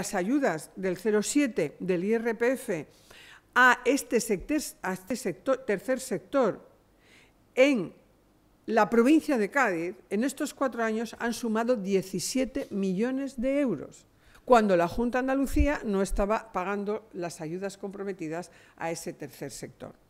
las ayudas del 0,7 del IRPF este a este, sector, a este tercer sector en la provincia de Cádiz, en estos cuatro años han sumado 17 millones de euros, cuando la Junta Andalucía no estaba pagando las ayudas comprometidas a ese tercer sector.